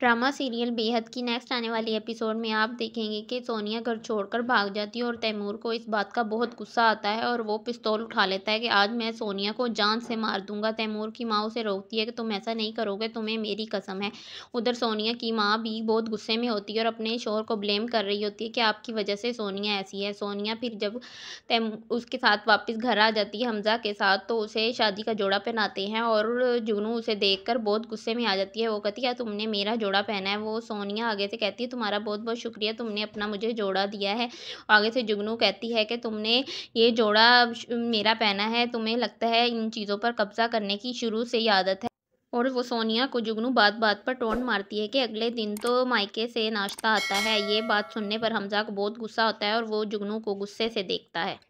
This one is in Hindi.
ड्रामा सीरियल बेहद की नेक्स्ट आने वाली एपिसोड में आप देखेंगे कि सोनिया घर छोड़कर भाग जाती है और तैमूर को इस बात का बहुत गुस्सा आता है और वो पिस्तौल उठा लेता है कि आज मैं सोनिया को जान से मार दूंगा तैमूर की माँ उसे रोकती है कि तुम ऐसा नहीं करोगे तुम्हें मेरी कसम है उधर सोनिया की माँ भी बहुत गुस्से में होती है और अपने शोर को ब्लेम कर रही होती है कि आपकी वजह से सोनिया ऐसी है सोनिया फिर जब तैम उसके साथ वापस घर आ जाती है हमजा के साथ तो उसे शादी का जोड़ा पहनाते हैं और जुनू उसे देख बहुत गुस्से में आ जाती है वो कहती है तुमने मेरा जोड़ा पहना है वो सोनिया आगे से कहती है तुम्हारा बहुत बहुत शुक्रिया तुमने अपना मुझे जोड़ा दिया है आगे से जुगनू कहती है कि तुमने ये जोड़ा मेरा पहना है तुम्हें लगता है इन चीज़ों पर कब्जा करने की शुरू से ही आदत है और वो सोनिया को जुगनू बात बात पर टोन मारती है कि अगले दिन तो मायके से नाश्ता आता है ये बात सुनने पर हमजा को बहुत गुस्सा होता है और वो जुगनू को गुस्से से देखता है